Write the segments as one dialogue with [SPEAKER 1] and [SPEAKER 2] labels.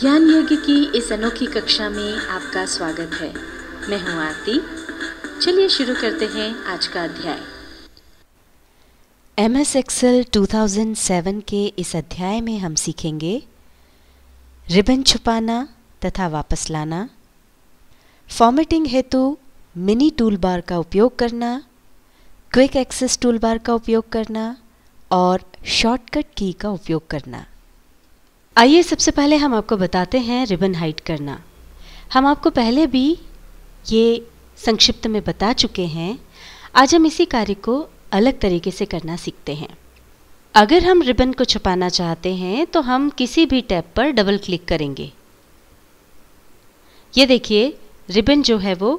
[SPEAKER 1] ज्ञान योग्य की इस अनोखी कक्षा में आपका स्वागत है मैं हूं आरती चलिए शुरू करते हैं आज का अध्याय एम एस एक्सएल टू के इस अध्याय में हम सीखेंगे रिबन छुपाना तथा वापस लाना फॉर्मेटिंग हेतु मिनी टूल बार का उपयोग करना क्विक एक्सेस टूल बार का उपयोग करना और शॉर्टकट की का उपयोग करना आइए सबसे पहले हम आपको बताते हैं रिबन हाइट करना हम आपको पहले भी ये संक्षिप्त में बता चुके हैं आज हम इसी कार्य को अलग तरीके से करना सीखते हैं अगर हम रिबन को छुपाना चाहते हैं तो हम किसी भी टैब पर डबल क्लिक करेंगे ये देखिए रिबन जो है वो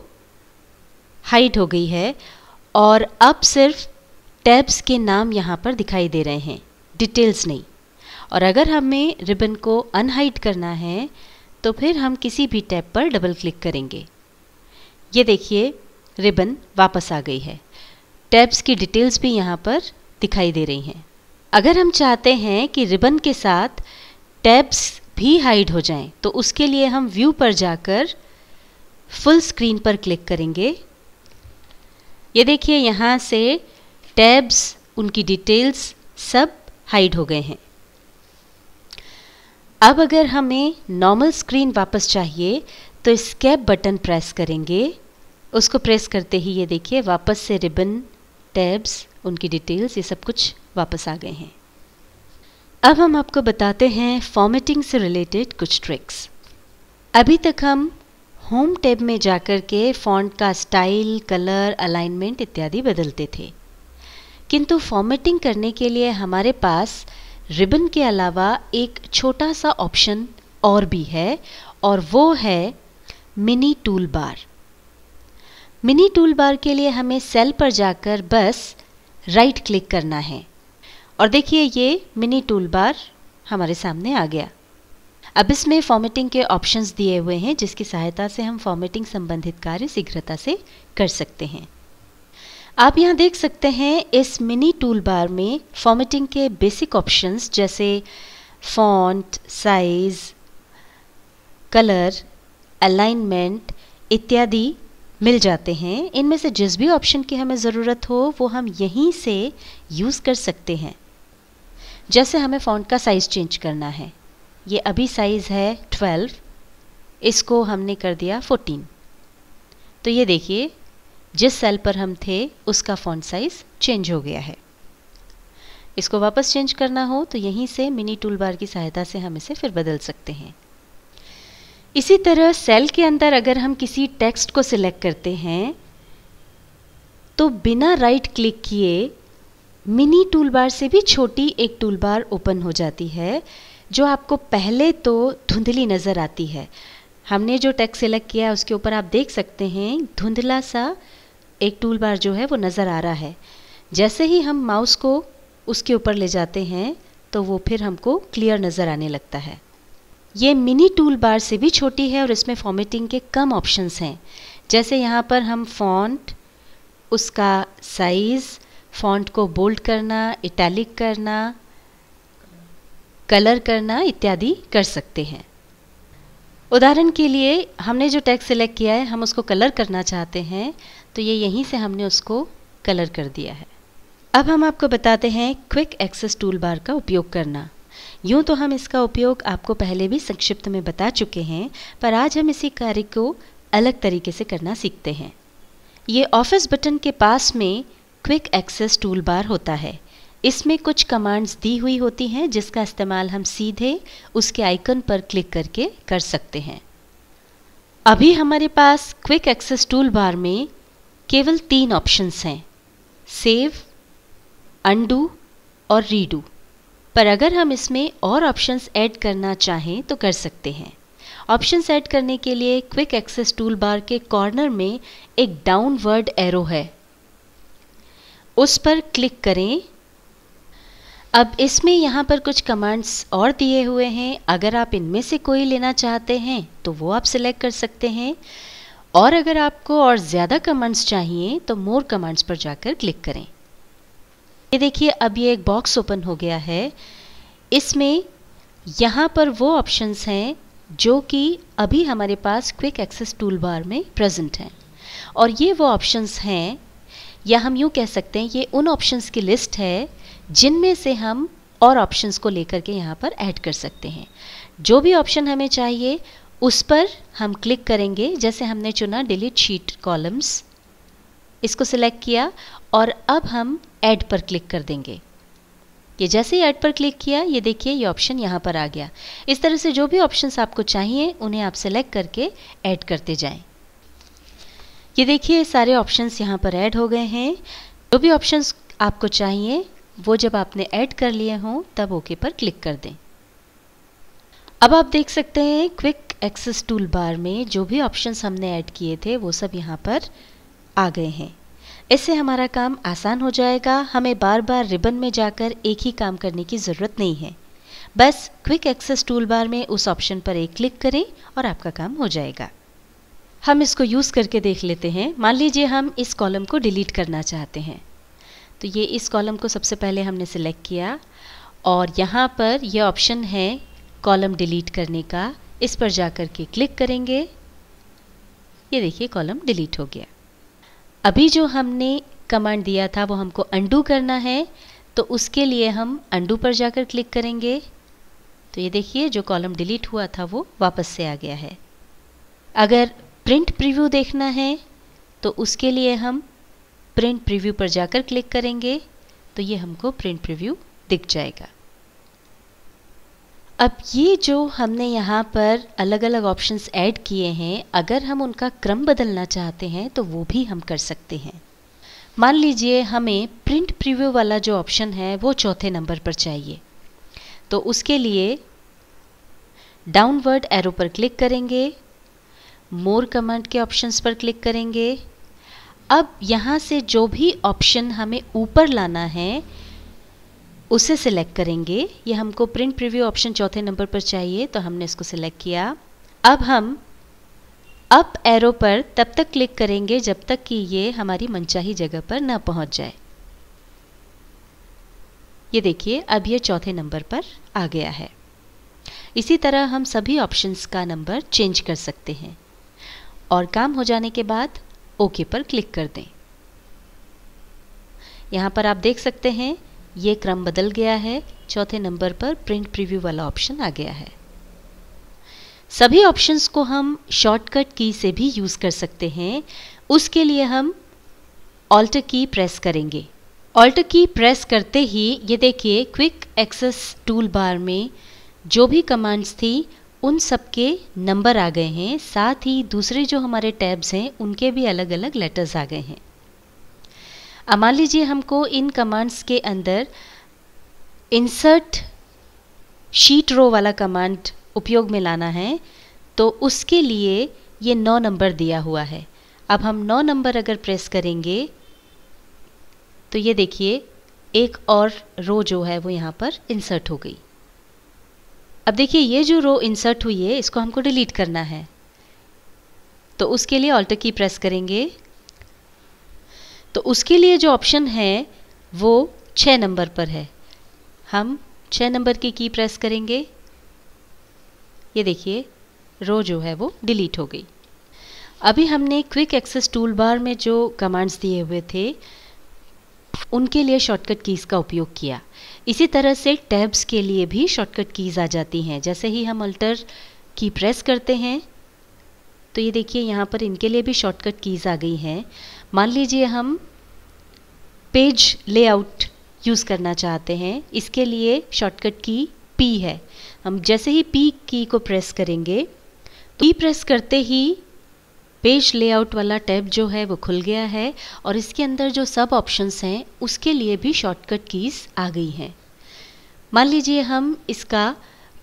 [SPEAKER 1] हाइड हो गई है और अब सिर्फ टैब्स के नाम यहाँ पर दिखाई दे रहे हैं डिटेल्स नहीं और अगर हमें रिबन को अनहाइड करना है तो फिर हम किसी भी टैब पर डबल क्लिक करेंगे ये देखिए रिबन वापस आ गई है टैब्स की डिटेल्स भी यहाँ पर दिखाई दे रही हैं अगर हम चाहते हैं कि रिबन के साथ टैब्स भी हाइड हो जाएं, तो उसके लिए हम व्यू पर जाकर फुल स्क्रीन पर क्लिक करेंगे ये देखिए यहाँ से टैब्स उनकी डिटेल्स सब हाइड हो गए हैं अब अगर हमें नॉर्मल स्क्रीन वापस चाहिए तो स्केप बटन प्रेस करेंगे उसको प्रेस करते ही ये देखिए वापस से रिबन टैब्स उनकी डिटेल्स ये सब कुछ वापस आ गए हैं अब हम आपको बताते हैं फॉर्मेटिंग से रिलेटेड कुछ ट्रिक्स अभी तक हम होम टैब में जाकर के फॉन्ट का स्टाइल कलर अलाइनमेंट इत्यादि बदलते थे किंतु फॉर्मेटिंग करने के लिए हमारे पास रिबन के अलावा एक छोटा सा ऑप्शन और भी है और वो है mini tool bar mini tool bar के लिए हमें सेल पर जाकर बस राइट क्लिक करना है और देखिए ये मिनी टूल बार हमारे सामने आ गया अब इसमें फॉर्मेटिंग के ऑप्शंस दिए हुए हैं जिसकी सहायता से हम फॉर्मेटिंग संबंधित कार्य शीघ्रता से कर सकते हैं आप यहाँ देख सकते हैं इस मिनी टूल बार में फॉर्मेटिंग के बेसिक ऑप्शंस जैसे फॉन्ट साइज कलर अलाइनमेंट इत्यादि मिल जाते हैं इनमें से जिस भी ऑप्शन की हमें ज़रूरत हो वो हम यहीं से यूज़ कर सकते हैं जैसे हमें फ़ॉन्ट का साइज़ चेंज करना है ये अभी साइज़ है 12 इसको हमने कर दिया 14 तो ये देखिए जिस सेल पर हम थे उसका फॉन्ट साइज चेंज हो गया है इसको वापस चेंज करना हो तो यहीं से मिनी टूल बार की सहायता से हम इसे फिर बदल सकते हैं इसी तरह सेल के अंदर अगर हम किसी टेक्स्ट को सिलेक्ट करते हैं तो बिना राइट क्लिक किए मिनी टूल बार से भी छोटी एक टूल बार ओपन हो जाती है जो आपको पहले तो धुंधली नज़र आती है हमने जो टेक्स्ट सेलेक्ट किया है उसके ऊपर आप देख सकते हैं धुंधला सा एक टूल बार जो है वो नज़र आ रहा है जैसे ही हम माउस को उसके ऊपर ले जाते हैं तो वो फिर हमको क्लियर नज़र आने लगता है ये मिनी टूल बार से भी छोटी है और इसमें फॉर्मेटिंग के कम ऑप्शंस हैं जैसे यहाँ पर हम फॉन्ट उसका साइज़ फॉन्ट को बोल्ड करना इटैलिक करना कलर करना इत्यादि कर सकते हैं उदाहरण के लिए हमने जो टैक्स सेलेक्ट किया है हम उसको कलर करना चाहते हैं तो ये यहीं से हमने उसको कलर कर दिया है अब हम आपको बताते हैं क्विक एक्सेस टूल बार का उपयोग करना यूँ तो हम इसका उपयोग आपको पहले भी संक्षिप्त में बता चुके हैं पर आज हम इसी कार्य को अलग तरीके से करना सीखते हैं ये ऑफिस बटन के पास में क्विक एक्सेस टूल बार होता है इसमें कुछ कमांड्स दी हुई होती हैं जिसका इस्तेमाल हम सीधे उसके आइकन पर क्लिक करके कर सकते हैं अभी हमारे पास क्विक एक्सेस टूल बार में केवल तीन ऑप्शंस हैं सेव अंडू और रीडू पर अगर हम इसमें और ऑप्शंस ऐड करना चाहें तो कर सकते हैं ऑप्शंस ऐड करने के लिए क्विक एक्सेस टूल बार के कॉर्नर में एक डाउनवर्ड एरो है उस पर क्लिक करें अब इसमें यहाँ पर कुछ कमांड्स और दिए हुए हैं अगर आप इनमें से कोई लेना चाहते हैं तो वो आप सिलेक्ट कर सकते हैं और अगर आपको और ज़्यादा कमांड्स चाहिए तो मोर कमांड्स पर जाकर क्लिक करें ये देखिए अब ये एक बॉक्स ओपन हो गया है इसमें यहाँ पर वो ऑप्शंस हैं जो कि अभी हमारे पास क्विक एक्सेस टूल बार में प्रेजेंट हैं और ये वो ऑप्शंस हैं या हम यूँ कह सकते हैं ये उन ऑप्शंस की लिस्ट है जिनमें से हम और ऑप्शंस को लेकर के यहाँ पर ऐड कर सकते हैं जो भी ऑप्शन हमें चाहिए उस पर हम क्लिक करेंगे जैसे हमने चुना डिलीट शीट कॉलम्स इसको सिलेक्ट किया और अब हम ऐड पर क्लिक कर देंगे ये जैसे ही ऐड पर क्लिक किया ये देखिए ये ऑप्शन यहाँ पर आ गया इस तरह से जो भी ऑप्शंस आपको चाहिए उन्हें आप सेलेक्ट करके ऐड करते जाएं ये देखिए सारे ऑप्शंस यहाँ पर ऐड हो गए हैं जो भी ऑप्शंस आपको चाहिए वो जब आपने ऐड कर लिए हों तब ओके पर क्लिक कर दें अब आप देख सकते हैं क्विक एक्सेस टूल बार में जो भी ऑप्शंस हमने ऐड किए थे वो सब यहाँ पर आ गए हैं इससे हमारा काम आसान हो जाएगा हमें बार बार रिबन में जाकर एक ही काम करने की ज़रूरत नहीं है बस क्विक एक्सेस टूल बार में उस ऑप्शन पर एक क्लिक करें और आपका काम हो जाएगा हम इसको यूज़ करके देख लेते हैं मान लीजिए हम इस कॉलम को डिलीट करना चाहते हैं तो ये इस कॉलम को सबसे पहले हमने सिलेक्ट किया और यहाँ पर यह ऑप्शन है कॉलम डिलीट करने का इस पर जाकर के क्लिक करेंगे ये देखिए कॉलम डिलीट हो गया अभी जो हमने कमांड दिया था वो हमको अंडू करना है तो उसके लिए हम अंडू पर जाकर क्लिक करेंगे तो ये देखिए जो कॉलम डिलीट हुआ था वो वापस से आ गया है अगर प्रिंट प्रीव्यू देखना है तो उसके लिए हम प्रिंट प्रीव्यू पर जाकर क्लिक करेंगे तो ये हमको प्रिंट प्रीव्यू दिख जाएगा अब ये जो हमने यहाँ पर अलग अलग ऑप्शंस ऐड किए हैं अगर हम उनका क्रम बदलना चाहते हैं तो वो भी हम कर सकते हैं मान लीजिए हमें प्रिंट प्रीव्यू वाला जो ऑप्शन है वो चौथे नंबर पर चाहिए तो उसके लिए डाउनवर्ड एरो पर क्लिक करेंगे मोर कमांड के ऑप्शंस पर क्लिक करेंगे अब यहाँ से जो भी ऑप्शन हमें ऊपर लाना है उसे सिलेक्ट करेंगे ये हमको प्रिंट प्रीव्यू ऑप्शन चौथे नंबर पर चाहिए तो हमने इसको सिलेक्ट किया अब हम अप एरो पर तब तक क्लिक करेंगे जब तक कि ये हमारी मनचाही जगह पर ना पहुंच जाए ये देखिए अब ये चौथे नंबर पर आ गया है इसी तरह हम सभी ऑप्शंस का नंबर चेंज कर सकते हैं और काम हो जाने के बाद ओके पर क्लिक कर दें यहाँ पर आप देख सकते हैं ये क्रम बदल गया है चौथे नंबर पर प्रिंट प्रीव्यू वाला ऑप्शन आ गया है सभी ऑप्शंस को हम शॉर्टकट की से भी यूज़ कर सकते हैं उसके लिए हम ऑल्ट की प्रेस करेंगे ऑल्ट की प्रेस करते ही ये देखिए क्विक एक्सेस टूल बार में जो भी कमांड्स थी उन सब के नंबर आ गए हैं साथ ही दूसरे जो हमारे टैब्स हैं उनके भी अलग अलग लेटर्स आ गए हैं अब मान लीजिए हमको इन कमांड्स के अंदर इंसर्ट शीट रो वाला कमांड उपयोग में लाना है तो उसके लिए ये नौ नंबर दिया हुआ है अब हम नौ नंबर अगर प्रेस करेंगे तो ये देखिए एक और रो जो है वो यहाँ पर इंसर्ट हो गई अब देखिए ये जो रो इंसर्ट हुई है इसको हमको डिलीट करना है तो उसके लिए ऑल्टर की प्रेस करेंगे तो उसके लिए जो ऑप्शन है वो छः नंबर पर है हम छः नंबर की की प्रेस करेंगे ये देखिए रो जो है वो डिलीट हो गई अभी हमने क्विक एक्सेस टूल बार में जो कमांड्स दिए हुए थे उनके लिए शॉर्टकट कीज़ का उपयोग किया इसी तरह से टैब्स के लिए भी शॉर्टकट कीज़ आ जाती हैं जैसे ही हम अल्टर की प्रेस करते हैं तो ये देखिए यहाँ पर इनके लिए भी शॉर्टकट कीज़ आ गई हैं मान लीजिए हम पेज लेआउट यूज़ करना चाहते हैं इसके लिए शॉर्टकट की पी है हम जैसे ही पी की को प्रेस करेंगे तो पी प्रेस करते ही पेज लेआउट वाला टैब जो है वो खुल गया है और इसके अंदर जो सब ऑप्शंस हैं उसके लिए भी शॉर्टकट कीज़ आ गई हैं मान लीजिए हम इसका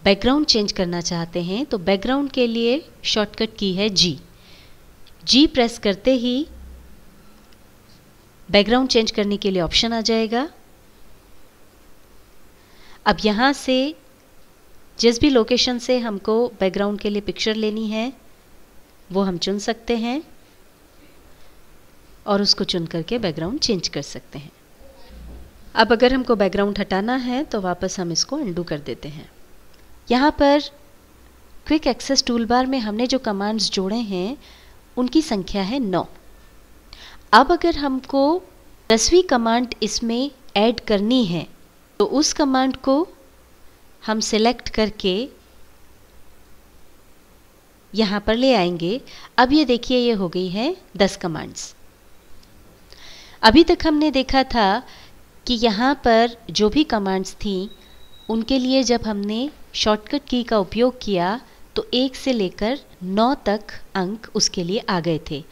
[SPEAKER 1] बैकग्राउंड चेंज करना चाहते हैं तो बैकग्राउंड के लिए शॉर्टकट की है जी जी प्रेस करते ही बैकग्राउंड चेंज करने के लिए ऑप्शन आ जाएगा अब यहाँ से जिस भी लोकेशन से हमको बैकग्राउंड के लिए पिक्चर लेनी है वो हम चुन सकते हैं और उसको चुन करके बैकग्राउंड चेंज कर सकते हैं अब अगर हमको बैकग्राउंड हटाना है तो वापस हम इसको अंडू कर देते हैं यहाँ पर क्विक एक्सेस टूल बार में हमने जो कमांड्स जोड़े हैं उनकी संख्या है नौ अब अगर हमको दसवीं कमांड इसमें ऐड करनी है तो उस कमांड को हम सेलेक्ट करके यहाँ पर ले आएंगे अब ये देखिए ये हो गई है दस कमांड्स अभी तक हमने देखा था कि यहाँ पर जो भी कमांड्स थी उनके लिए जब हमने शॉर्टकट की का उपयोग किया तो एक से लेकर नौ तक अंक उसके लिए आ गए थे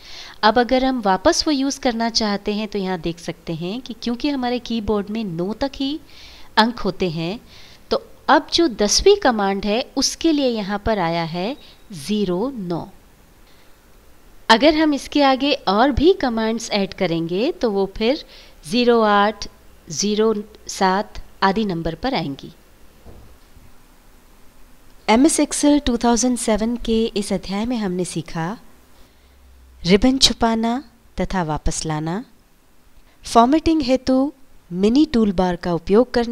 [SPEAKER 1] अब अगर हम वापस वो यूज़ करना चाहते हैं तो यहाँ देख सकते हैं कि क्योंकि हमारे कीबोर्ड में नौ तक ही अंक होते हैं तो अब जो दसवीं कमांड है उसके लिए यहाँ पर आया है ज़ीरो नौ अगर हम इसके आगे और भी कमांड्स ऐड करेंगे तो वो फिर ज़ीरो आठ ज़ीरो सात आदि नंबर पर आएंगी एम एस एक्सल टू के इस अध्याय में हमने सीखा रिबन छुपाना तथा वापस लाना फॉर्मेटिंग हेतु मिनी टूल बार का उपयोग करना